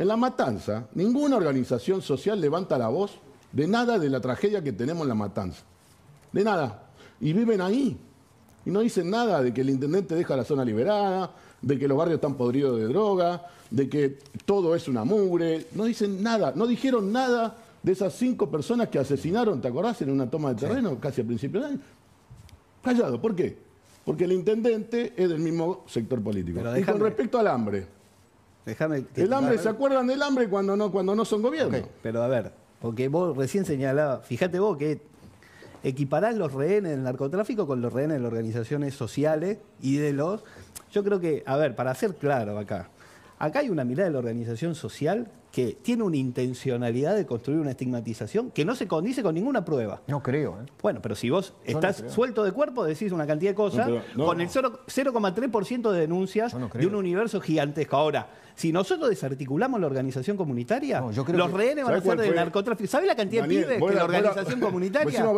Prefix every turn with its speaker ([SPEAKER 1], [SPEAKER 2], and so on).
[SPEAKER 1] En la matanza, ninguna organización social levanta la voz de nada de la tragedia que tenemos en la matanza. De nada. Y viven ahí. Y no dicen nada de que el intendente deja la zona liberada, de que los barrios están podridos de droga, de que todo es una mugre. No dicen nada. No dijeron nada de esas cinco personas que asesinaron, ¿te acordás? En una toma de terreno, casi al principio del año. Callado. ¿Por qué? Porque el intendente es del mismo sector político. y con respecto al hambre. El hambre, ¿se acuerdan del hambre cuando no, cuando no son gobierno? pero a ver, porque vos recién señalabas, fíjate vos
[SPEAKER 2] que equiparás los rehenes del narcotráfico con los rehenes de las organizaciones sociales y de los. Yo creo que, a ver, para ser claro acá, Acá hay una mirada de la organización social que tiene una intencionalidad de construir una estigmatización que no se condice con ninguna prueba. No creo. ¿eh? Bueno, pero si vos estás suelto de cuerpo, decís una cantidad de cosas, con el 0,3% de denuncias de un universo gigantesco. Ahora, si nosotros desarticulamos la organización comunitaria, los rehenes van a ser de narcotráfico.
[SPEAKER 3] ¿Sabe la cantidad de pibes que la organización comunitaria...